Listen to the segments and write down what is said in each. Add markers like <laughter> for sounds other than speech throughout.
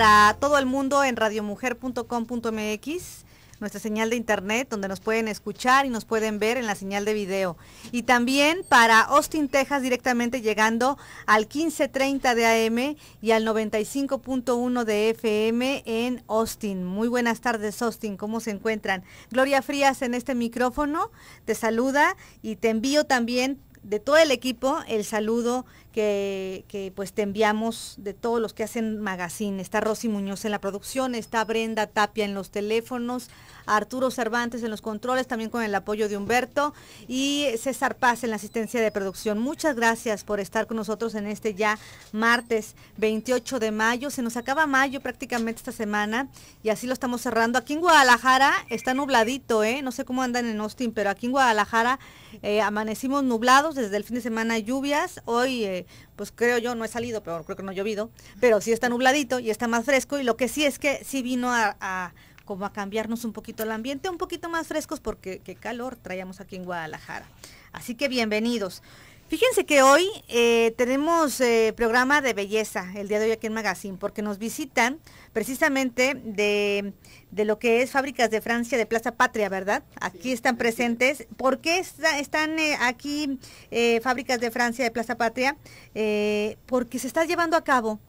para todo el mundo en radiomujer.com.mx nuestra señal de internet, donde nos pueden escuchar y nos pueden ver en la señal de video. Y también para Austin, Texas, directamente llegando al 1530 de AM y al 95.1 de FM en Austin. Muy buenas tardes, Austin, ¿cómo se encuentran? Gloria Frías en este micrófono te saluda y te envío también de todo el equipo el saludo que, pues te enviamos de todos los que hacen magazine. Está Rosy Muñoz en la producción, está Brenda Tapia en los teléfonos, Arturo Cervantes en los controles, también con el apoyo de Humberto y César Paz en la asistencia de producción. Muchas gracias por estar con nosotros en este ya martes 28 de mayo. Se nos acaba mayo prácticamente esta semana y así lo estamos cerrando. Aquí en Guadalajara está nubladito, ¿eh? no sé cómo andan en Austin, pero aquí en Guadalajara eh, amanecimos nublados desde el fin de semana lluvias. Hoy eh, pues creo yo, no he salido, pero creo que no ha llovido, pero sí está nubladito y está más fresco y lo que sí es que sí vino a, a como a cambiarnos un poquito el ambiente, un poquito más frescos porque qué calor traíamos aquí en Guadalajara. Así que bienvenidos. Fíjense que hoy eh, tenemos eh, programa de belleza, el día de hoy aquí en Magazine, porque nos visitan precisamente de, lo que es Fábricas de Francia de Plaza Patria, ¿verdad? Aquí están presentes. ¿Por qué están eh, aquí Fábricas de Francia de Plaza Patria? porque se está llevando a cabo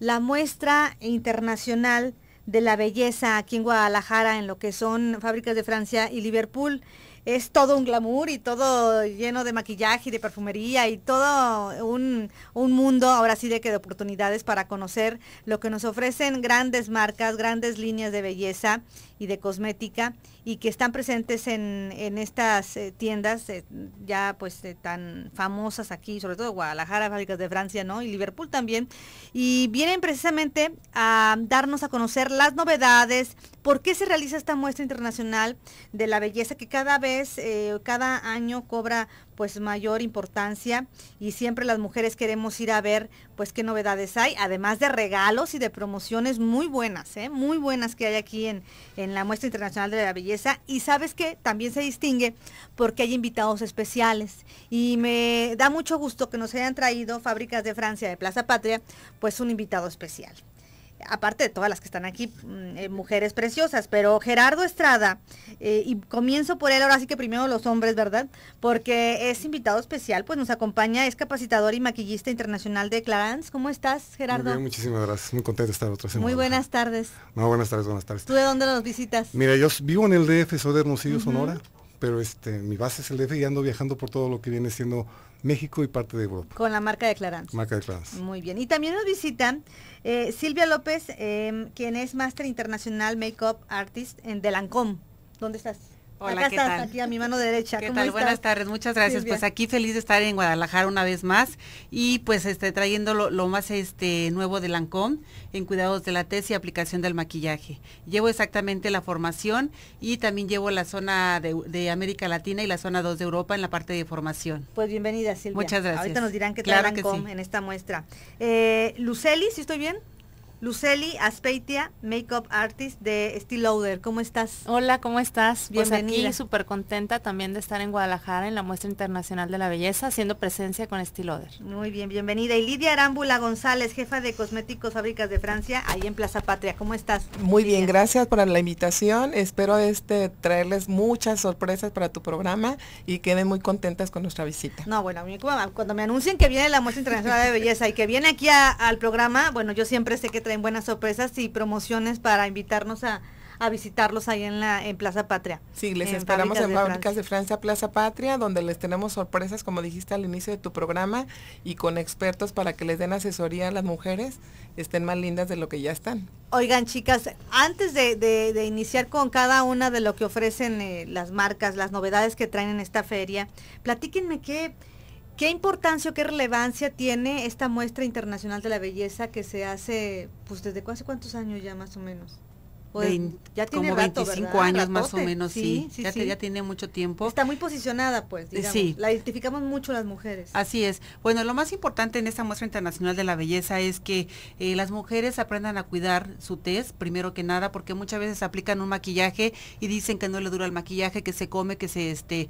la muestra internacional de la belleza aquí en Guadalajara, en lo que son Fábricas de Francia y Liverpool es todo un glamour y todo lleno de maquillaje y de perfumería y todo un, un mundo ahora sí de que de oportunidades para conocer lo que nos ofrecen grandes marcas, grandes líneas de belleza y de cosmética y que están presentes en, estas eh, tiendas eh, ya pues eh, tan famosas aquí, sobre todo Guadalajara, fábricas de Francia, ¿no? Y Liverpool también. Y vienen precisamente a darnos a conocer las novedades, por qué se realiza esta muestra internacional de la belleza que cada vez, cada año cobra pues mayor importancia y siempre las mujeres queremos ir a ver pues qué novedades hay, además de regalos y de promociones muy buenas, ¿eh? muy buenas que hay aquí en, en la Muestra Internacional de la Belleza. Y sabes que también se distingue porque hay invitados especiales y me da mucho gusto que nos hayan traído Fábricas de Francia de Plaza Patria, pues un invitado especial aparte de todas las que están aquí, mm, eh, mujeres preciosas, pero Gerardo Estrada, eh, y comienzo por él, ahora sí que primero los hombres, ¿verdad? Porque es invitado especial, pues nos acompaña, es capacitador y maquillista internacional de Clarance. ¿Cómo estás, Gerardo? Muy bien, muchísimas gracias, muy contento de estar otra semana. Muy buenas tardes. No, buenas tardes, buenas tardes. ¿Tú de dónde nos visitas? Mira, yo vivo en el DF, soy de Hermosillo, Sonora, pero este, mi base es el DF y ando viajando por todo lo que viene siendo México y parte de Europa. Con la marca de Clarance. Marca de Clarance. Muy bien. Y también nos visitan eh, Silvia López, eh, quien es Master internacional Makeup Artist en Delancom. ¿Dónde estás? Hola, ¿qué tal? aquí a mi mano derecha. ¿Qué tal? Buenas tardes, muchas gracias. Pues aquí feliz de estar en Guadalajara una vez más y pues este trayendo lo, más este nuevo de Lancôme en cuidados de la tesis y aplicación del maquillaje. Llevo exactamente la formación y también llevo la zona de, América Latina y la zona 2 de Europa en la parte de formación. Pues bienvenida, Silvia. Muchas gracias. Ahorita nos dirán qué tal claro en esta muestra. Eh, Luceli, ¿sí estoy bien? Luceli Aspeitia, Makeup Artist de Steel ¿Cómo estás? Hola, ¿cómo estás? Bienvenida. Pues aquí súper contenta también de estar en Guadalajara en la Muestra Internacional de la Belleza, haciendo presencia con Steel Muy bien, bienvenida. Y Lidia Arámbula González, jefa de Cosméticos Fábricas de Francia, ahí en Plaza Patria. ¿Cómo estás? Muy bien, gracias por la invitación. Espero este traerles muchas sorpresas para tu programa y queden muy contentas con nuestra visita. No, bueno, cuando me anuncien que viene la Muestra Internacional de Belleza y que viene aquí al programa, bueno, yo siempre sé que traen buenas sorpresas y promociones para invitarnos a, a visitarlos ahí en la en Plaza Patria. Sí, les esperamos en Fábricas de, Francia Plaza Patria, donde les tenemos sorpresas, como dijiste al inicio de tu programa, y con expertos para que les den asesoría a las mujeres, estén más lindas de lo que ya están. Oigan, chicas, antes de, iniciar con cada una de lo que ofrecen eh, las marcas, las novedades que traen en esta feria, platíquenme qué ¿Qué importancia o qué relevancia tiene esta muestra internacional de la belleza que se hace, pues desde hace cuántos años ya más o menos? ya tiene como 25 años más o menos, sí, ya, tiene mucho tiempo. Está muy posicionada, pues, eh, digamos. Sí. La identificamos mucho las mujeres. Así es. Bueno, lo más importante en esta muestra internacional de la belleza es que eh, las mujeres aprendan a cuidar su test, primero que nada, porque muchas veces aplican un maquillaje y dicen que no le dura el maquillaje, que se come, que se este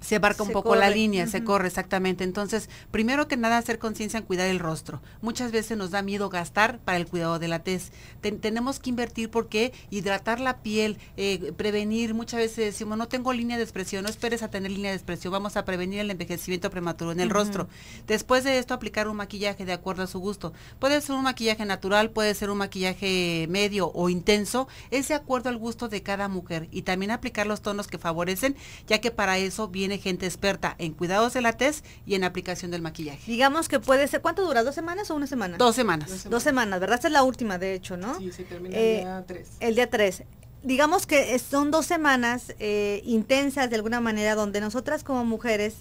se abarca un poco la línea, se corre exactamente. Entonces, primero que nada, hacer conciencia en cuidar el rostro. Muchas veces nos da miedo gastar para el cuidado de la tez. tenemos que invertir porque hidratar la piel, eh, prevenir. Muchas veces decimos, no tengo línea de expresión, no esperes a tener línea de expresión, vamos a prevenir el envejecimiento prematuro en el rostro. Después de esto, aplicar un maquillaje de acuerdo a su gusto. Puede ser un maquillaje natural, puede ser un maquillaje medio o intenso, es de acuerdo al gusto de cada mujer. Y también aplicar los tonos que favorecen, ya que para eso viene tiene gente experta en cuidados de la tez y en aplicación del maquillaje. Digamos que puede ser, ¿cuánto dura? ¿Dos semanas o una semana? Dos semanas. Dos semanas, ¿verdad? Esta es la última, de hecho, ¿no? Sí, se termina eh, el día 3. El día 3 digamos que son dos semanas eh, intensas de alguna manera donde nosotras como mujeres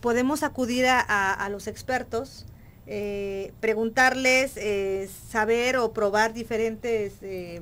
podemos acudir a, los expertos, eh, preguntarles, saber o probar diferentes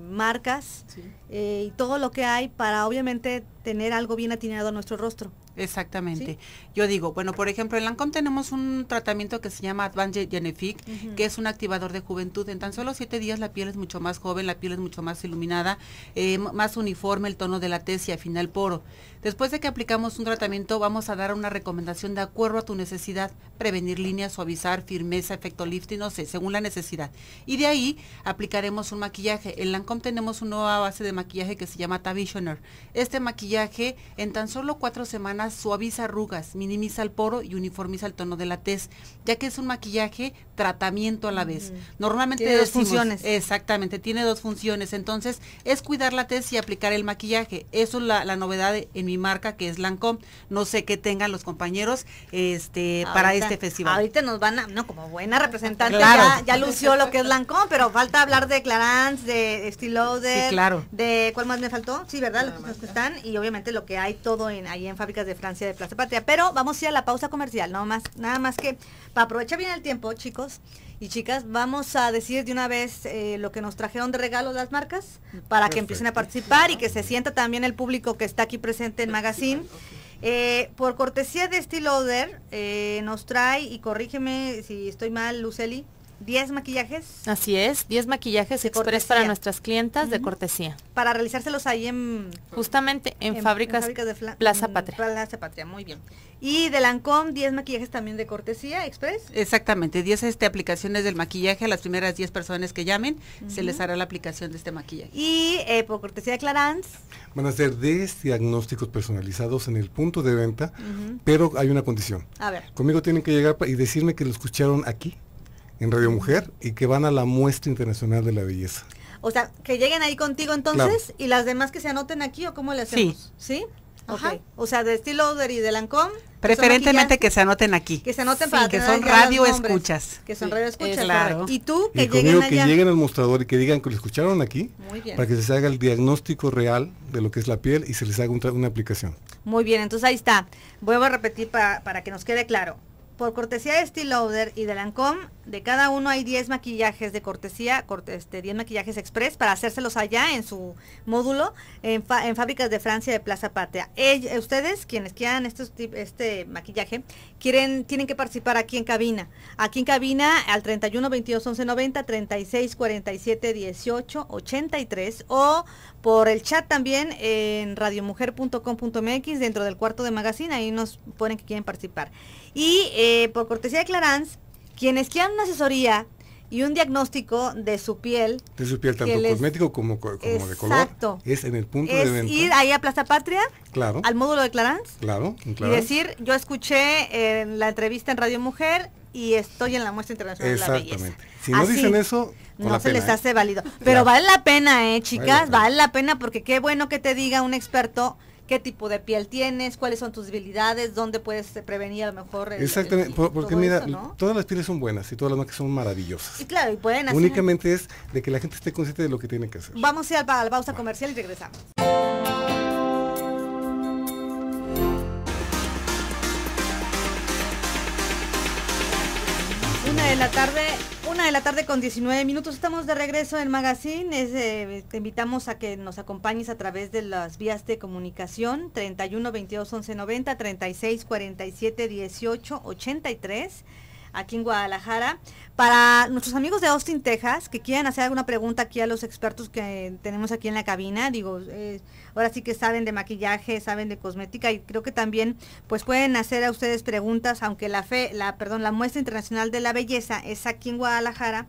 marcas, sí. Eh, y todo lo que hay para obviamente tener algo bien atinado a nuestro rostro. Exactamente. Yo digo, bueno, por ejemplo, en Lancome tenemos un tratamiento que se llama Advanced Genefic, que es un activador de juventud. En tan solo siete días la piel es mucho más joven, la piel es mucho más iluminada, eh, más uniforme el tono de la tez y afina el poro. Después de que aplicamos un tratamiento, vamos a dar una recomendación de acuerdo a tu necesidad, prevenir líneas, suavizar, firmeza, efecto lifting, no sé, según la necesidad. Y de ahí aplicaremos un maquillaje. En Lancome tenemos una nueva base de maquillaje que se llama Tavisioner. Este maquillaje en tan solo cuatro semanas suaviza arrugas, minimiza el poro y uniformiza el tono de la tez, ya que es un maquillaje tratamiento a la vez. Normalmente tiene dos funciones. Exactamente, tiene dos funciones. Entonces es cuidar la tez y aplicar el maquillaje. Eso es la, novedad en mi marca que es Lancome. No sé qué tengan los compañeros este para este festival. Ahorita nos van a, no, como buena representante ya, lució lo que es Lancome, pero falta hablar de Clarance, de Estilo sí, claro. de eh, ¿cuál más me faltó? Sí, ¿verdad? Los, que están y obviamente lo que hay todo en, ahí en fábricas de Francia de Plaza Patria. Pero vamos a ir a la pausa comercial, no más, nada más que para aprovechar bien el tiempo, chicos y chicas, vamos a decir de una vez eh, lo que nos trajeron de regalo las marcas para que empiecen a participar y que se sienta también el público que está aquí presente en Magazine. Eh, por cortesía de Steel nos trae, y corrígeme si estoy mal, Luceli, 10 maquillajes. Así es, 10 maquillajes express para nuestras clientas de cortesía. Para realizárselos ahí en... Justamente en, fábricas, de Plaza mm, Patria. Plaza Patria, muy bien. Y de Lancome, 10 maquillajes también de cortesía, express. Exactamente, 10 este, aplicaciones del maquillaje a las primeras 10 personas que llamen, se les hará la aplicación de este maquillaje. Y eh, por cortesía de Clarance. Van a ser 10 diagnósticos personalizados en el punto de venta, pero hay una condición. A ver. Conmigo tienen que llegar y decirme que lo escucharon aquí en Radio Mujer y que van a la Muestra Internacional de la Belleza. O sea, que lleguen ahí contigo entonces y las demás que se anoten aquí o cómo le hacemos. Sí. ¿Sí? Ajá. O sea, de estilo y de Lancome. Preferentemente que se anoten aquí. Que se anoten para que son radio escuchas. Que son radio escuchas. claro. Y tú que lleguen allá. que lleguen al mostrador y que digan que lo escucharon aquí. Muy bien. Para que se haga el diagnóstico real de lo que es la piel y se les haga una aplicación. Muy bien, entonces ahí está. Vuelvo a repetir para que nos quede claro. Por cortesía de Steel Lauder y de Lancome, de cada uno hay 10 maquillajes de cortesía, 10 este, maquillajes express para hacérselos allá en su módulo en, fábricas de Francia de Plaza Patria. Eh, ustedes, quienes quieran este, este maquillaje, quieren, tienen que participar aquí en cabina. Aquí en cabina al 31 22 11 90 36 47 18 83 o por el chat también en radiomujer.com.mx dentro del cuarto de magazine, ahí nos ponen que quieren participar. Y eh, por cortesía de Clarance, quienes quieran una asesoría y un diagnóstico de su piel. De su piel, tanto cosmético como, como de color. Exacto. Es en el punto de venta. ir ahí a Plaza Patria. Claro. Al módulo de Clarance. Claro, Y decir, yo escuché en la entrevista en Radio Mujer y estoy en la muestra internacional de la belleza. Exactamente. Si no dicen eso, no se les ¿eh? hace válido. Pero vale la pena, eh, chicas, vale la pena porque qué bueno que te diga un experto qué tipo de piel tienes, cuáles son tus debilidades, dónde puedes eh, prevenir a lo mejor. Exactamente, porque mira, todas las pieles son buenas y todas las que son maravillosas. Y claro, y pueden hacer. Únicamente es de que la gente esté consciente de lo que tiene que hacer. Vamos a ir al, la pausa comercial y regresamos. Una de la tarde una de la tarde con 19 minutos. Estamos de regreso en Magazine. Eh, te invitamos a que nos acompañes a través de las vías de comunicación 31 22 11 90 36 47 18 83 aquí en Guadalajara. Para nuestros amigos de Austin, Texas, que quieran hacer alguna pregunta aquí a los expertos que tenemos aquí en la cabina, digo, eh, ahora sí que saben de maquillaje, saben de cosmética y creo que también pues pueden hacer a ustedes preguntas, aunque la fe, la perdón, la muestra internacional de la belleza es aquí en Guadalajara.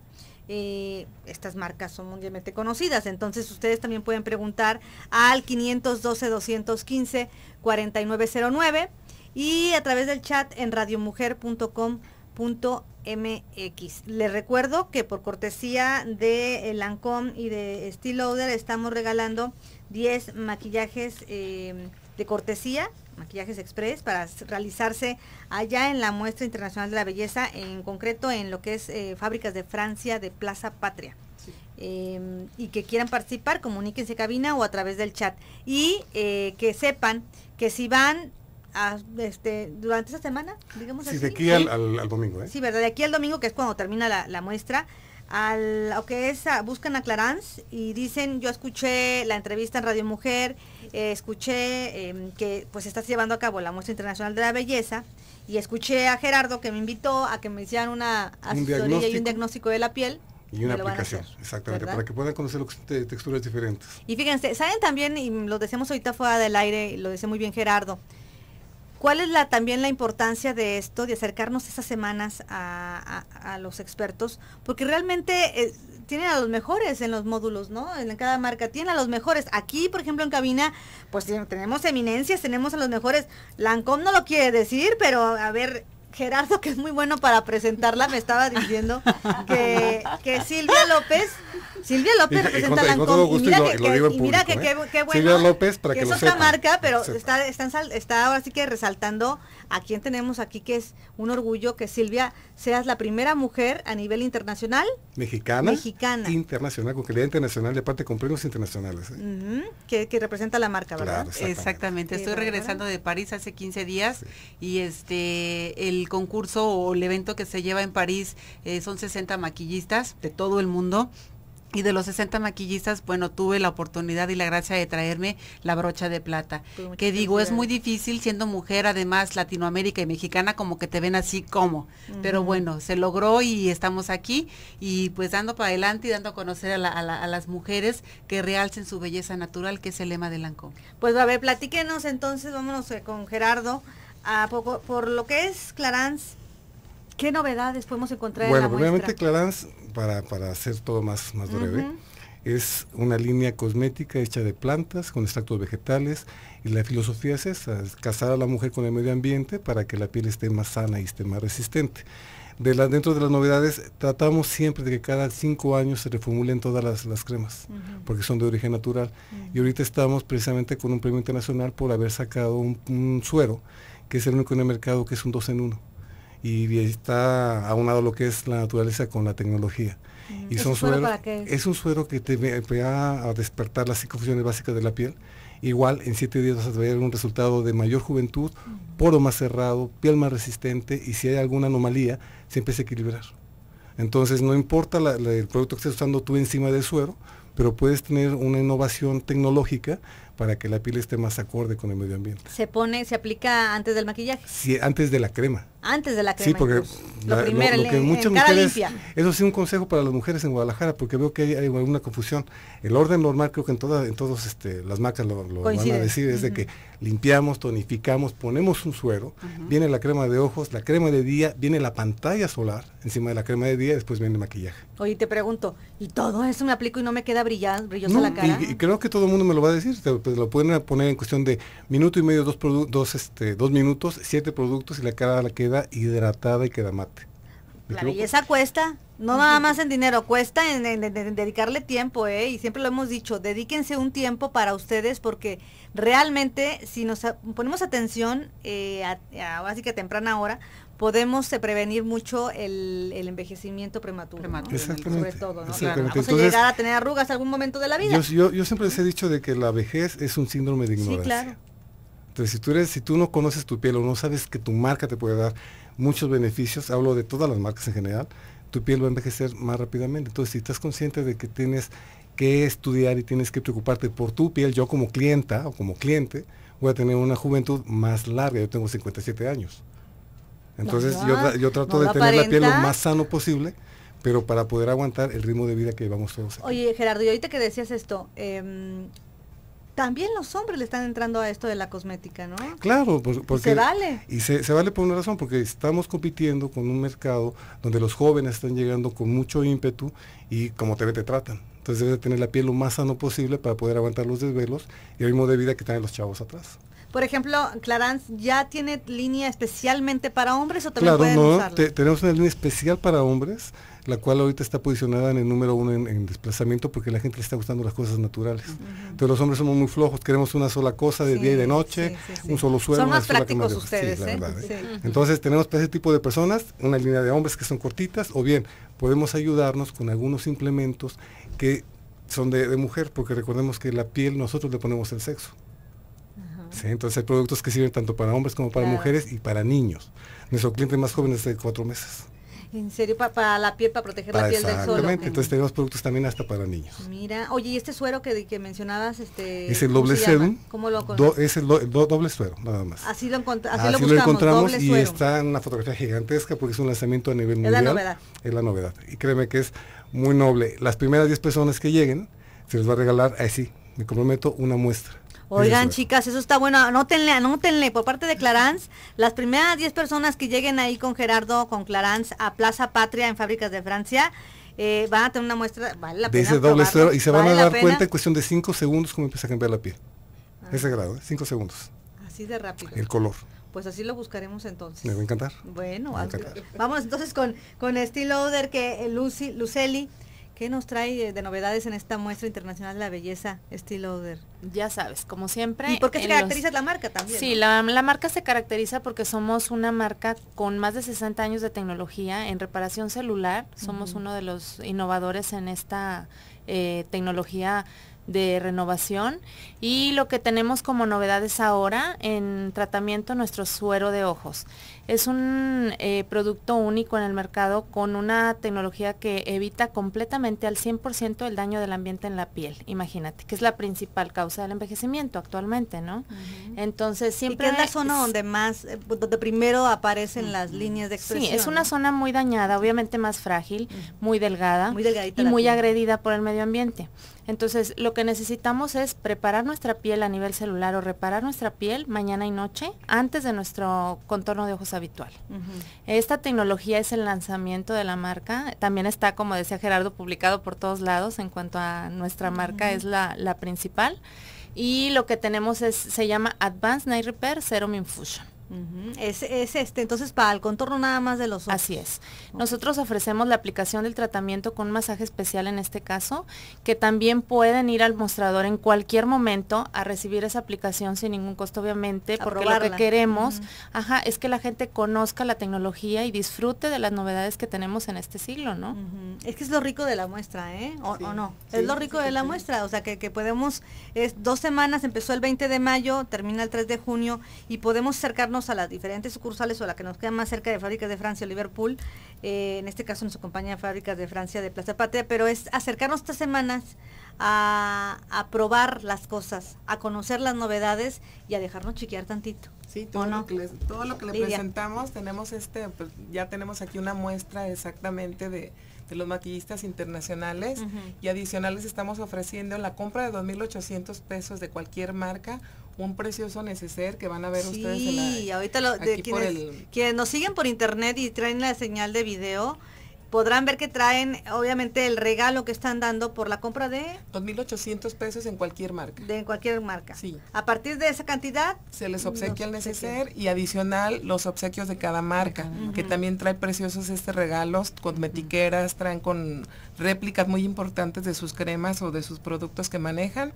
Eh, estas marcas son mundialmente conocidas. Entonces ustedes también pueden preguntar al 512-215-4909 y a través del chat en radiomujer.com Punto MX. Les recuerdo que por cortesía de eh, Lancome y de Steel Lauder estamos regalando 10 maquillajes eh, de cortesía, maquillajes express, para realizarse allá en la muestra internacional de la belleza, en concreto en lo que es eh, Fábricas de Francia de Plaza Patria. Em, y que quieran participar, comuníquense cabina o a través del chat. Y que sepan que si van este, durante esa semana, digamos sí, de aquí al, domingo, ¿eh? Sí, ¿verdad? De aquí al domingo, que es cuando termina la, muestra, al, o que es, ah, buscan a Clarance y dicen, yo escuché la entrevista en Radio Mujer, eh, escuché em, que pues estás llevando a cabo la muestra internacional de la belleza y escuché a Gerardo que me invitó a que me hicieran una un diagnóstico de la piel. Y una aplicación, exactamente, para que puedan conocer texturas diferentes. Y fíjense, saben también, y lo decimos ahorita fuera del aire, lo decía muy bien Gerardo, ¿Cuál es la, también la importancia de esto, de acercarnos esas semanas a, los expertos? Porque realmente eh, tienen a los mejores en los módulos, ¿no? En cada marca tienen a los mejores. Aquí, por ejemplo, en cabina, pues tenemos eminencias, tenemos a los mejores. Lancome no lo quiere decir, pero a ver, Gerardo, que es muy bueno para presentarla, me estaba diciendo que, Silvia López, Silvia López representa a mira que, mira ¿eh? bueno. Silvia López, que, es otra marca, pero está, está, ahora sí que resaltando a quien tenemos aquí, que es un orgullo que Silvia seas la primera mujer a nivel internacional. Mexicana. Mexicana. Internacional, con calidad internacional de parte con premios internacionales. ¿eh? que, representa la marca, ¿verdad? exactamente. Estoy regresando de París hace 15 días y este el el concurso o el evento que se lleva en París eh, son 60 maquillistas de todo el mundo. Y de los 60 maquillistas, bueno, tuve la oportunidad y la gracia de traerme la brocha de plata. que digo, es muy difícil siendo mujer, además latinoamérica y mexicana, como que te ven así como. Pero bueno, se logró y estamos aquí y pues dando para adelante y dando a conocer a, las mujeres que realcen su belleza natural, que es el lema de Lancón. Pues a ver, platíquenos entonces, vámonos eh, con Gerardo por lo que es Clarance, ¿qué novedades podemos encontrar bueno, en la Bueno, Clarance, para, para, hacer todo más, más breve, es una línea cosmética hecha de plantas con extractos vegetales y la filosofía es esa, es casar a la mujer con el medio ambiente para que la piel esté más sana y esté más resistente. De dentro de las novedades, tratamos siempre de que cada cinco años se reformulen todas las, cremas, porque son de origen natural. Y ahorita estamos precisamente con un premio internacional por haber sacado un suero que es el único en el mercado que es un dos en uno. Y está aunado lo que es la naturaleza con la tecnología. Mm. Y son suero, es? un suero que te va a despertar las cinco funciones básicas de la piel. Igual en siete días vas a tener un resultado de mayor juventud, poro más cerrado, piel más resistente y si hay alguna anomalía, se empieza equilibrar. Entonces no importa el producto que estés usando tú encima del suero, pero puedes tener una innovación tecnológica para que la piel esté más acorde con el medio ambiente. ¿Se pone, se aplica antes del maquillaje? Sí, antes de la crema. Antes de la crema. Sí, porque lo, que eso sí un consejo para las mujeres en Guadalajara, porque veo que hay, alguna confusión. El orden normal, creo que en todas en todos este, las marcas lo, van a decir, es de que limpiamos, tonificamos, ponemos un suero, viene la crema de ojos, la crema de día, viene la pantalla solar encima de la crema de día, después viene el maquillaje. Oye, te pregunto, ¿y todo eso me aplico y no me queda brillante, brillosa la cara? Y, creo que todo el mundo me lo va a decir, te, pues, lo pueden poner en cuestión de minuto y medio, dos, dos, este, dos minutos, siete productos y la cara la queda hidratada y queda mate. La belleza cuesta, no nada más en dinero, cuesta en, dedicarle tiempo, ¿eh? Y siempre lo hemos dicho, dedíquense un tiempo para ustedes porque realmente si nos ponemos atención, eh, a, básica temprana hora, podemos eh, prevenir mucho el, envejecimiento prematuro. Sobre todo, ¿no? llegar a tener arrugas algún momento de la vida. Yo, siempre les he dicho de que la vejez es un síndrome de ignorancia. Sí, claro. Entonces, si tú, eres, si tú no conoces tu piel o no sabes que tu marca te puede dar muchos beneficios, hablo de todas las marcas en general, tu piel va a envejecer más rápidamente. Entonces, si estás consciente de que tienes que estudiar y tienes que preocuparte por tu piel, yo como clienta o como cliente voy a tener una juventud más larga, yo tengo 57 años. Entonces yo, trato de tener la piel lo más sano posible, pero para poder aguantar el ritmo de vida que llevamos todos. Oye, Gerardo, y ahorita que decías esto, em, también los hombres le están entrando a esto de la cosmética, ¿no? Claro, porque... Se vale. Y se, vale por una razón, porque estamos compitiendo con un mercado donde los jóvenes están llegando con mucho ímpetu y como te ve, te tratan. Entonces debes tener la piel lo más sano posible para poder aguantar los desvelos y el ritmo de vida que tienen los chavos atrás. Por ejemplo, Clarance ya tiene línea especialmente para hombres o también pueden no, tenemos una línea especial para hombres, la cual ahorita está posicionada en el número uno en, desplazamiento porque la gente le está gustando las cosas naturales. Entonces los hombres somos muy flojos, queremos una sola cosa de día y de noche, un solo suelo. Son más prácticos ustedes, ¿eh? Entonces tenemos para ese tipo de personas una línea de hombres que son cortitas o bien podemos ayudarnos con algunos implementos que son de mujer porque recordemos que la piel nosotros le ponemos el sexo. ¿sí? Entonces hay productos que sirven tanto para hombres como para mujeres y para niños. Nuestro cliente más joven es de cuatro meses. En serio, para, la piel, para proteger la piel del sol. Exactamente, entonces tenemos productos también hasta para niños. Mira, oye, y este suero que, mencionabas, este... Es el doble serum. ¿Cómo lo do, Es el doble suero, nada más. Así lo, así lo, encontramos y está en una fotografía gigantesca porque es un lanzamiento a nivel mundial. Es la novedad. Es la novedad. Y créeme que es muy noble. Las primeras 10 personas que lleguen, se les va a regalar, ahí sí, me comprometo, una muestra Oigan, chicas, eso está bueno. Anótenle, anótenle. Por parte de Clarance, las primeras 10 personas que lleguen ahí con Gerardo, con Clarance, a Plaza Patria en Fábricas de Francia, eh, van a tener una muestra, vale de Ese doble y se van a dar cuenta en cuestión de 5 segundos cómo empieza a cambiar la piel. Ah. Ese grado, 5 ¿eh? segundos. Así de rápido. El color. Pues así lo buscaremos entonces. Me va a encantar. Bueno, Vamos entonces con, con Steel Loader que eh, Lucy, Luceli ¿Qué nos trae eh, de novedades en esta muestra internacional de la belleza Steel Oder? Ya sabes, como siempre. ¿Y por qué se caracteriza la marca también? Sí, la, marca se caracteriza porque somos una marca con más de 60 años de tecnología en reparación celular. Somos uno de los innovadores en esta eh, tecnología de renovación y lo que tenemos como novedades ahora en tratamiento nuestro suero de ojos. Es un eh, producto único en el mercado con una tecnología que evita completamente al 100% el daño del ambiente en la piel, imagínate, que es la principal causa del envejecimiento actualmente, ¿no? Entonces siempre... es la zona donde más, eh, donde primero aparecen mm. las líneas de expresión? Sí, es una zona muy dañada, obviamente más frágil, muy delgada y muy agredida por el medio ambiente. Entonces, lo que necesitamos es preparar nuestra piel a nivel celular o reparar nuestra piel mañana y noche antes de nuestro contorno de ojos abiertos habitual. Esta tecnología es el lanzamiento de la marca. También está, como decía Gerardo, publicado por todos lados en cuanto a nuestra marca, es la, la, principal. Y lo que tenemos es, se llama Advanced Night Repair Serum Infusion es, este, entonces para el contorno nada más de los ojos. Así es. Nosotros ofrecemos la aplicación del tratamiento con un masaje especial en este caso, que también pueden ir al mostrador en cualquier momento a recibir esa aplicación sin ningún costo, obviamente, porque lo que queremos ajá, es que la gente conozca la tecnología y disfrute de las novedades que tenemos en este siglo, ¿no? Es que es lo rico de la muestra, ¿eh? ¿O, no? es lo rico de la muestra, o sea, que, que podemos, es dos semanas, empezó el 20 de mayo, termina el 3 de junio y podemos acercarnos a las diferentes sucursales o la que nos queda más cerca de Fábricas de Francia o Liverpool. Eh, en este caso nos acompaña Fábricas de Francia de Plaza Patria, pero es acercarnos estas semanas a, probar las cosas, a conocer las novedades y a dejarnos chiquear tantito. Sí, todo, lo, que le presentamos, tenemos este, pues, ya tenemos aquí una muestra exactamente de, de este, los maquillistas internacionales y adicionales estamos ofreciendo la compra de 2.800 pesos de cualquier marca un precioso neceser que van a ver ustedes en la, ahorita lo, de, quienes, nos siguen por internet y traen la señal de video podrán ver que traen obviamente el regalo que están dando por la compra de 2.800 pesos en cualquier marca. De cualquier marca. Sí. A partir de esa cantidad se les obsequia el neceser y adicional los obsequios de cada marca, que también trae preciosos este regalos con metiqueras, traen con réplicas muy importantes de sus cremas o de sus productos que manejan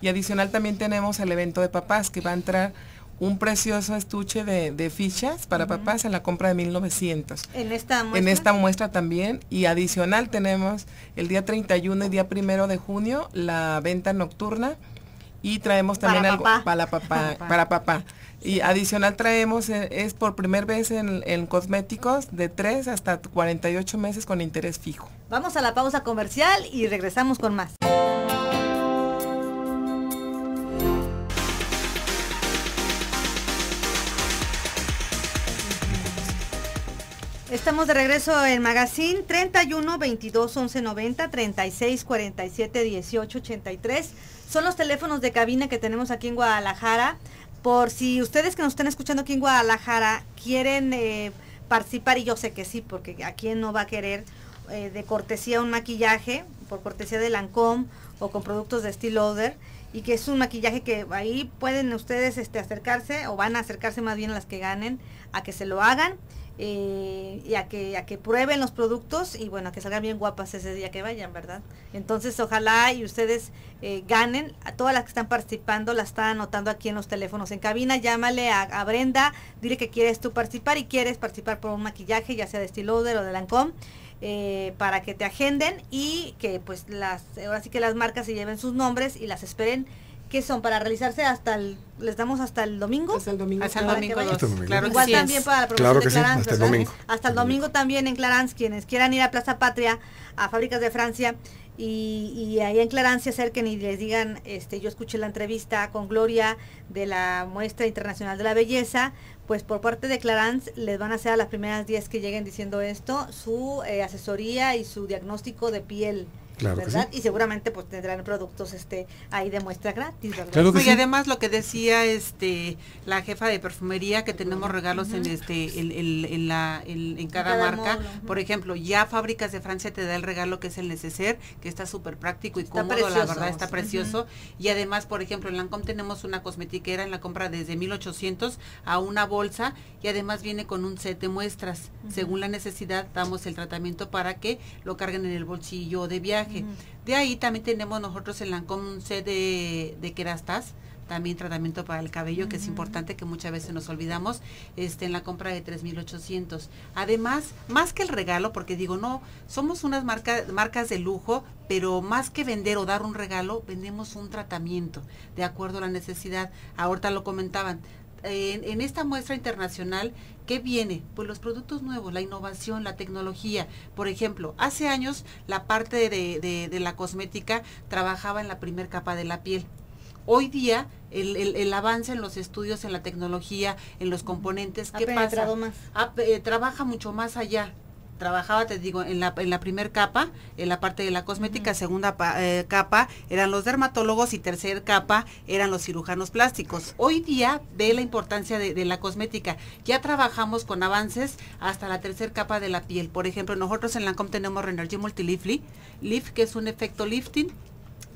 y adicional también tenemos el evento de papás que va a entrar un precioso estuche de, fichas para papás en la compra de 1900. En esta muestra. En esta muestra también. Y adicional tenemos el día 31 y día 1 de junio la venta nocturna y traemos también algo Para, papá, Y adicional traemos, eh, es por primera vez en, en, cosméticos, de 3 hasta 48 meses con interés fijo. Vamos a la pausa comercial y regresamos con más. Estamos de regreso en Magazine 31 22 11 90 36 47 18 83. Son los teléfonos de cabina que tenemos aquí en Guadalajara. Por si ustedes que nos están escuchando aquí en Guadalajara quieren eh, participar, y yo sé que sí, porque a quién no va a querer eh, de cortesía un maquillaje, por cortesía de Lancôme o con productos de Steel Other, y que es un maquillaje que ahí pueden ustedes este, acercarse o van a acercarse más bien a las que ganen a que se lo hagan eh, y a que, a que prueben los productos y bueno, que salgan bien guapas ese día que vayan, ¿verdad? Entonces ojalá y ustedes eh, ganen, a todas las que están participando las están anotando aquí en los teléfonos en cabina, llámale a, Brenda, dile que quieres tú participar y quieres participar por un maquillaje, ya sea de estilo o de Lancome. Eh, para que te agenden y que pues las ahora sí que las marcas se lleven sus nombres y las esperen que son para realizarse hasta el, les damos hasta el domingo. Hasta el domingo. Hasta el domingo, Igual también para la promoción de Clarance. hasta, el domingo. también en Clarance, quienes quieran ir a Plaza Patria, a Fábricas de Francia, y, ahí en Clarance se acerquen y les digan, este, yo escuché la entrevista con Gloria de la Muestra Internacional de la Belleza, pues por parte de Clarance les van a hacer a las primeras 10 que lleguen diciendo esto, su eh, asesoría y su diagnóstico de piel y seguramente pues tendrán productos este ahí de muestra gratis, y además lo que decía este la jefa de perfumería que tenemos regalos en este la en cada, marca, por ejemplo, ya Fábricas de Francia te da el regalo que es el neceser, que está súper práctico y cómodo, la verdad está precioso. Y además, por ejemplo, en Lancome tenemos una cosmetiquera en la compra desde 1800 a una bolsa y además viene con un set de muestras. Según la necesidad damos el tratamiento para que lo carguen en el bolsillo de viaje de ahí también tenemos nosotros en Lancome un set de, de querastas, también tratamiento para el cabello, que es importante, que muchas veces nos olvidamos, este, en la compra de 3.800. Además, más que el regalo, porque digo, no, somos unas marcas marcas de lujo, pero más que vender o dar un regalo, vendemos un tratamiento, de acuerdo a la necesidad. Ahorita lo comentaban, en, esta muestra internacional, ¿qué viene? Pues los productos nuevos, la innovación, la tecnología. Por ejemplo, hace años la parte de, la cosmética trabajaba en la primer capa de la piel. Hoy día el, avance en los estudios, en la tecnología, en los componentes, ¿qué ha pasa? Eh, más. trabaja mucho más allá trabajaba, te digo, en la, primera capa, en la parte de la cosmética, segunda eh, capa eran los dermatólogos y tercer capa eran los cirujanos plásticos. Hoy día ve la importancia de, la cosmética. Ya trabajamos con avances hasta la tercer capa de la piel. Por ejemplo, nosotros en Lancome tenemos Renergy Multilift Lift, que es un efecto lifting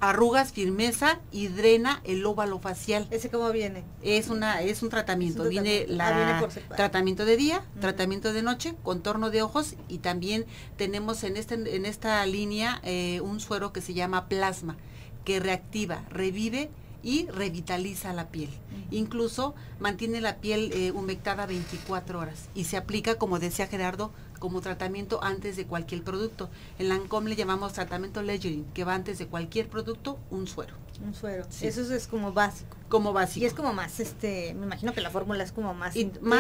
arrugas, firmeza y drena el óvalo facial. ¿Ese cómo viene? Es una es un tratamiento, viene la ah, tratamiento de día, tratamiento de noche, contorno de ojos y también tenemos en este en esta línea eh, un suero que se llama plasma que reactiva, revive y revitaliza la piel. Incluso mantiene la piel eh, humectada 24 horas y se aplica, como decía Gerardo, como tratamiento antes de cualquier producto. En Lancome le llamamos tratamiento Legerin, que va antes de cualquier producto un suero. Un suero. Eso es como básico. Como básico. Y es como más, este, me imagino que la fórmula es como más y ¿no?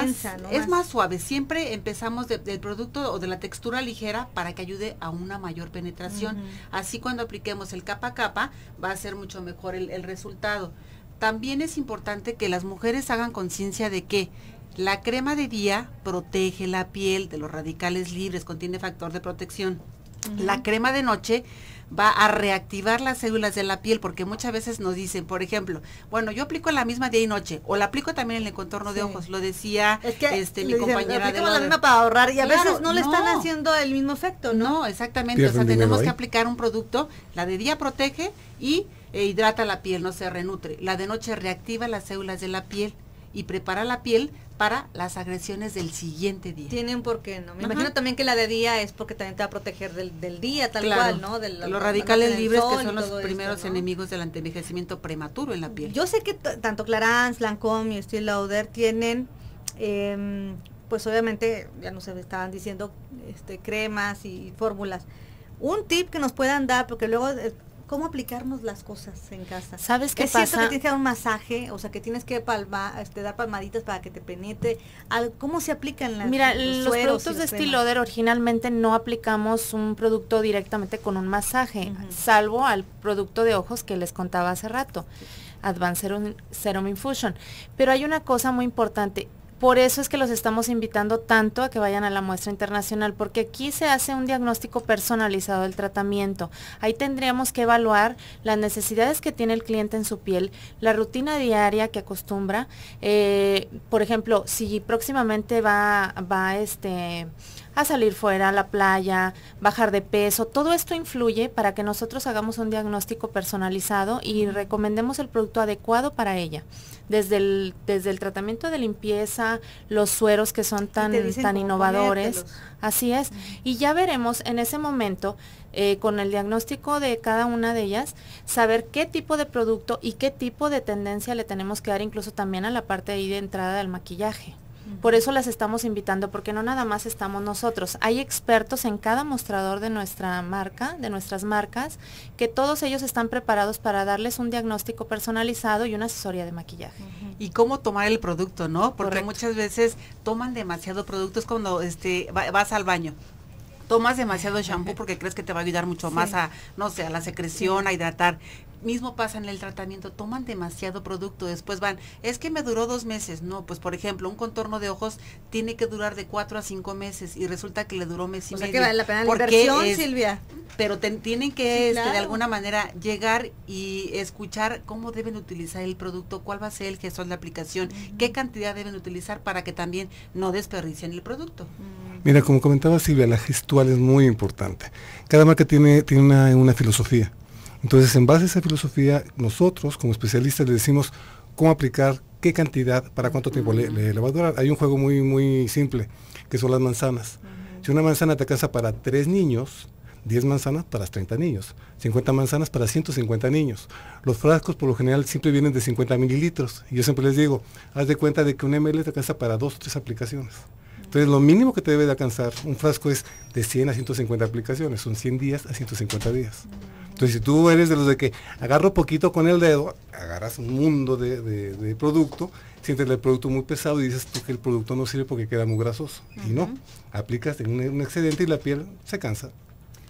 Es más. suave. Siempre empezamos del producto o de la textura ligera para que ayude a una mayor penetración. Así cuando apliquemos el capa a capa va a ser mucho mejor el, el resultado. También es importante que las mujeres hagan conciencia de que la crema de día protege la piel de los radicales libres, contiene factor de protección. La crema de noche va a reactivar las células de la piel, porque muchas veces nos dicen, por ejemplo, bueno, yo aplico la misma día y noche, o la aplico también en el contorno de ojos, lo decía es que este, mi compañera. la misma para ahorrar y a veces no, le están haciendo el mismo efecto, ¿no? No, exactamente, o sea, tenemos que aplicar un producto, la de día protege y eh, hidrata la piel, no se renutre, la de noche reactiva las células de la piel y prepara la piel para las agresiones del siguiente día. Tienen por qué, ¿no? Me imagino también que la de día es porque también te va a proteger del, del día, tal cual, ¿no? De los radicales libres que son los primeros enemigos del antienvejecimiento prematuro en la piel. Yo sé que tanto Clarins, Lancôme y Estée Lauder tienen, em, pues obviamente, ya no nos estaban diciendo este, cremas y fórmulas. Un tip que nos puedan dar, porque luego eh, cómo aplicarnos las cosas en casa. ¿Sabes qué pasa? Es cierto que tienes que dar un masaje, o sea, que tienes que este, dar palmaditas para que te penetre. ¿Cómo se aplican las Mira, los, productos de Stiloder originalmente no aplicamos un producto directamente con un masaje, salvo al producto de ojos que les contaba hace rato. Advanced Serum Infusion. Pero hay una cosa muy importante, por eso es que los estamos invitando tanto a que vayan a la muestra internacional, porque aquí se hace un diagnóstico personalizado del tratamiento. Ahí tendríamos que evaluar las necesidades que tiene el cliente en su piel, la rutina diaria que acostumbra. Eh, por ejemplo, si próximamente va, va este, a salir fuera, a la playa, bajar de peso, todo esto influye para que nosotros hagamos un diagnóstico personalizado y recomendemos el producto adecuado para ella. Desde el, desde el tratamiento de limpieza, los sueros que son tan, tan innovadores. Así es. Y ya veremos en ese momento eh, con el diagnóstico de cada una de ellas, saber qué tipo de producto y qué tipo de tendencia le tenemos que dar incluso también a la parte ahí de entrada del maquillaje. Por eso las estamos invitando, porque no nada más estamos nosotros. Hay expertos en cada mostrador de nuestra marca, de nuestras marcas, que todos ellos están preparados para darles un diagnóstico personalizado y una asesoría de maquillaje. Y cómo tomar el producto, ¿no? Porque muchas veces toman demasiado productos cuando este, vas al baño tomas demasiado shampoo porque crees que te va a ayudar mucho más a, no sé, a la secreción, a hidratar. Mismo pasa en el tratamiento, toman demasiado producto, después van, es que me duró dos meses, no, pues por ejemplo, un contorno de ojos tiene que durar de cuatro a cinco meses y resulta que le duró mes y o Sea que vale la pena la inversión, Silvia. Pero tienen que este, de alguna manera llegar y escuchar cómo deben utilizar el producto, cuál va a ser el gestor de la aplicación, qué cantidad deben utilizar para que también no desperdicien el producto. Mm. Mira, como comentaba Silvia, la gestual es muy importante. Cada marca tiene, tiene una filosofía entonces, en base a esa filosofía, nosotros como especialistas le decimos cómo aplicar qué cantidad, para cuánto tiempo le, va a durar. Hay un juego muy, muy simple, que son las manzanas. Si una manzana te alcanza para tres niños, 10 manzanas para 30 niños, 50 manzanas para 150 niños. Los frascos por lo general siempre vienen de 50 mililitros. Y yo siempre les digo, haz de cuenta de que un ml te alcanza para dos o tres aplicaciones. Entonces lo mínimo que te debe de alcanzar un frasco es de 100 a 150 aplicaciones, son 100 días a 150 días. Entonces, si tú eres de los de que agarro poquito con el dedo, agarras un mundo de, producto, sientes el producto muy pesado y dices tú que el producto no sirve porque queda muy grasoso. Y no, aplicas en un, excedente y la piel se cansa.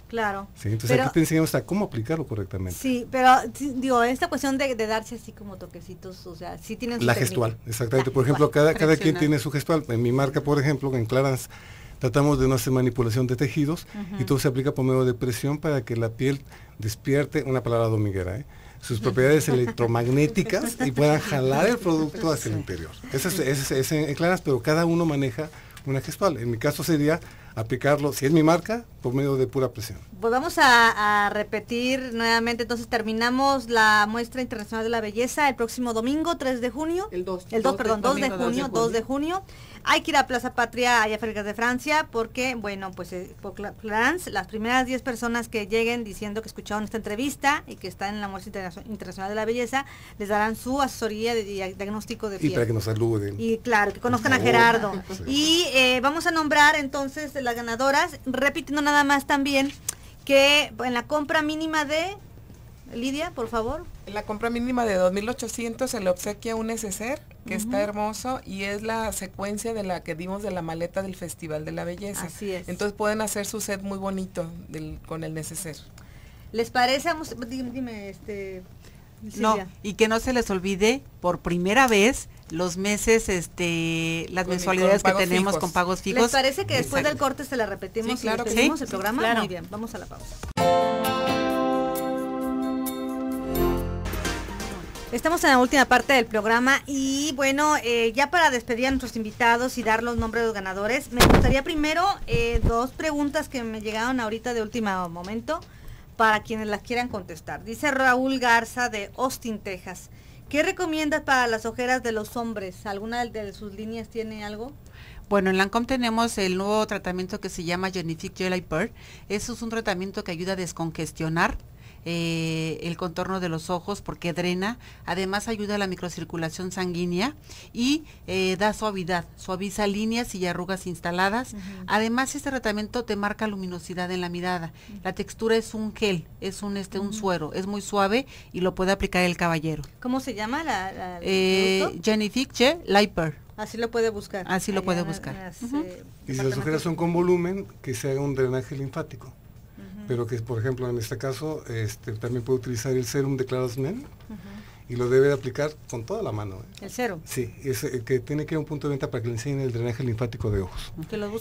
Claro. Sí, entonces aquí te enseñamos a cómo aplicarlo correctamente. Sí, pero digo, esta cuestión de, darse así como toquecitos, o sea, sí tienes... su La gestual, exactamente. por ejemplo, cada, cada quien tiene su gestual. En mi marca, por ejemplo, en Clarance, tratamos de no hacer manipulación de tejidos y todo se aplica por medio de presión para que la piel despierte, una palabra dominguera, ¿eh? sus propiedades electromagnéticas y puedan jalar el producto hacia el interior. esas es, claras, pero cada uno maneja una gestual. En mi caso sería aplicarlo, si es mi marca, por medio de pura presión. Pues vamos a, repetir nuevamente, entonces terminamos la muestra internacional de la belleza el próximo domingo, 3 de junio. El 2. perdón, de, junio, 2 de junio, 2 de junio. Hay que ir a Plaza Patria, allá cerca de Francia, porque, bueno, pues eh, las primeras 10 personas que lleguen diciendo que escucharon esta entrevista y que están en la Muestra Internacional de la Belleza, les darán su asesoría de, diagnóstico de piel. Y para que nos saluden. Y claro, que conozcan a Gerardo. <laughs> Y eh, vamos a nombrar entonces las ganadoras, repitiendo nada más también que en la compra mínima de Lidia, por favor. En la compra mínima de 2.800 se le obsequia un neceser que está hermoso y es la secuencia de la que dimos de la maleta del Festival de la Belleza. Así es. Entonces pueden hacer su set muy bonito con el neceser. ¿Les parece? Dime, este... no, y que no se les olvide por primera vez los meses, este, las mensualidades que tenemos con pagos fijos. ¿Les parece que después del corte se la repetimos y que el programa? Muy bien, vamos a la pausa. Estamos en la última parte del programa y bueno, eh, ya para despedir a nuestros invitados y dar los nombres de los ganadores, me gustaría primero eh, dos preguntas que me llegaron ahorita de último momento para quienes las quieran contestar. Dice Raúl Garza de Austin, Texas. ¿Qué recomiendas para las ojeras de los hombres? ¿Alguna de sus líneas tiene algo? Bueno, en Lancome tenemos el nuevo tratamiento que se llama Genific Jelly Eso es un tratamiento que ayuda a descongestionar eh, el contorno de los ojos porque drena, además ayuda a la microcirculación sanguínea y eh, da suavidad, suaviza líneas y arrugas instaladas. Además este tratamiento te marca luminosidad en la mirada. La textura es un gel, es un este un suero, es muy suave y lo puede aplicar el caballero. ¿Cómo se llama la? la eh, Liper. Así lo puede buscar. Así lo puede buscar. y son con volumen que se haga un drenaje linfático pero que por ejemplo en este caso este, también puede utilizar el serum de Claros Men y lo debe aplicar con toda la mano. ¿eh? ¿El serum? Sí, eh, que tiene que ir a un punto de venta para que le enseñen el drenaje linfático de ojos.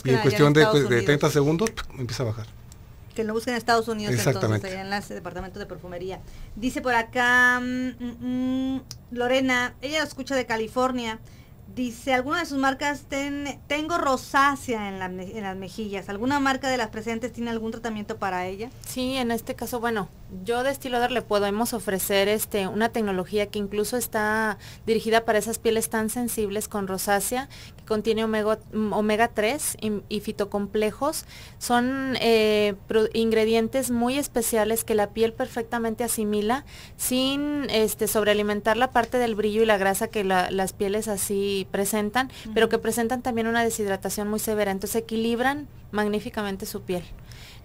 y en cuestión de, 30 pues, segundos empieza a bajar. Que lo busquen en Estados Unidos entonces, en departamento de perfumería. Dice por acá mm, mm, mm, Lorena, ella escucha de California. Dice, alguna de sus marcas, tengo rosácea en, en las mejillas. ¿Alguna marca de las presentes tiene algún tratamiento para ella? Sí, en este caso, bueno, yo de estilo le podemos ofrecer este, una tecnología que incluso está dirigida para esas pieles tan sensibles con rosácea, que contiene omega, 3 y, fitocomplejos. Son eh, ingredientes muy especiales que la piel perfectamente asimila sin este, sobrealimentar la parte del brillo y la grasa que las pieles así presentan, pero que presentan también una deshidratación muy severa. Entonces equilibran magníficamente su piel.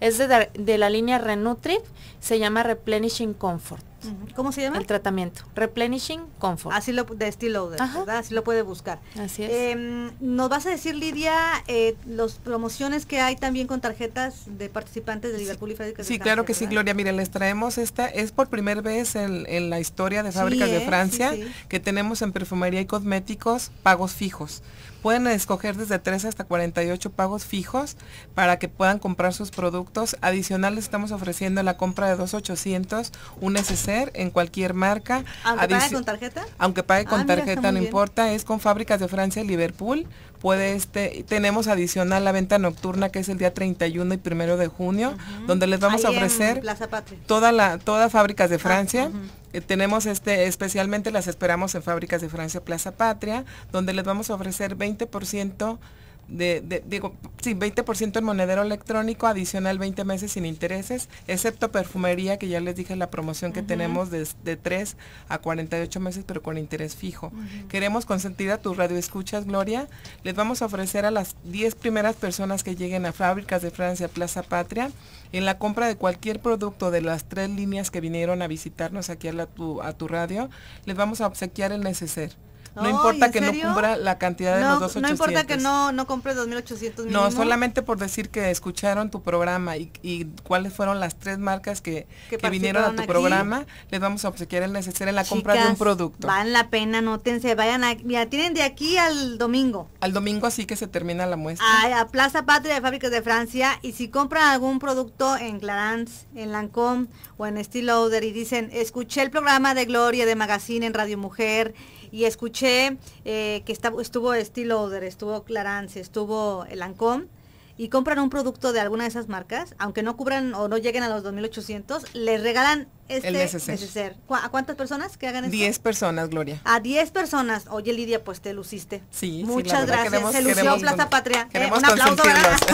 Es de, la línea Renutrip, se llama Replenishing Comfort. ¿Cómo se llama? El tratamiento. Replenishing Comfort. Así lo, de estilo, ¿verdad? Así lo puede buscar. Así es. Em, Nos vas a decir, Lidia, eh, las promociones que hay también con tarjetas de participantes de Liverpool y sí, Sí, claro que sí, Gloria. Miren, les traemos esta, es por primera vez en, la historia de Fábricas de ¿eh? Francia, que tenemos en perfumería y cosméticos pagos fijos. Pueden escoger desde 3 hasta 48 pagos fijos para que puedan comprar sus productos. Adicional les estamos ofreciendo la compra de 2800, un SER en cualquier marca. ¿Aunque pague con tarjeta? Aunque pague con ah, tarjeta, no importa. Es con fábricas de Francia y Liverpool puede este, tenemos adicional la venta nocturna que es el día 31 y 1 de junio, donde les vamos a ofrecer toda la, todas fábricas de ah, Francia. Eh, tenemos este, especialmente las esperamos en Fábricas de Francia Plaza Patria, donde les vamos a ofrecer 20% digo, sí, 20% en monedero electrónico, adicional 20 meses sin intereses, excepto perfumería, que ya les dije la promoción que tenemos de, 3 a 48 meses, pero con interés fijo. Queremos consentir a radio escuchas Gloria. Les vamos a ofrecer a las 10 primeras personas que lleguen a Fábricas de Francia, Plaza Patria, en la compra de cualquier producto de las tres líneas que vinieron a visitarnos aquí a, tu, a tu radio, les vamos a obsequiar el neceser. No importa que no cumpla la cantidad de no, los 2800. No importa que no, no compre 2800 No, solamente por decir que escucharon tu programa y, cuáles fueron las tres marcas que, vinieron a tu programa, les vamos a obsequiar el necesario en la compra de un producto. Van la pena, nótense, vayan a, tienen de aquí al domingo. Al domingo así que se termina la muestra. A, Plaza Patria de Fábricas de Francia y si compran algún producto en Clarins, en Lancôme o en Steel Lauder y dicen, escuché el programa de Gloria de Magazine en Radio Mujer y escuché eh, que estuvo Steel Oder, estuvo Clarance, estuvo Lancôme y compran un producto de alguna de esas marcas, aunque no cubran o no lleguen a los 2800, les regalan este el neceser. ¿A cuántas personas que hagan esto? 10 personas, Gloria. A 10 personas. Oye, Lidia, pues te luciste. Sí, Muchas gracias. Se lució Plaza Patria. Eh, un aplauso. <laughs>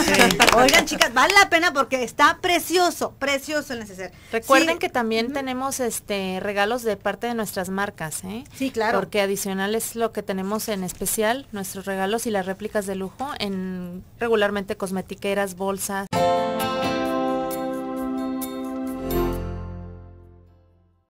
Sí. Oigan, chicas, vale la pena porque está precioso, precioso el neceser. Recuerden que también tenemos este regalos de parte de nuestras marcas, ¿eh? Sí, claro. Porque adicional es lo que tenemos en especial, nuestros regalos y las réplicas de lujo en regularmente cosmetiqueras, bolsas.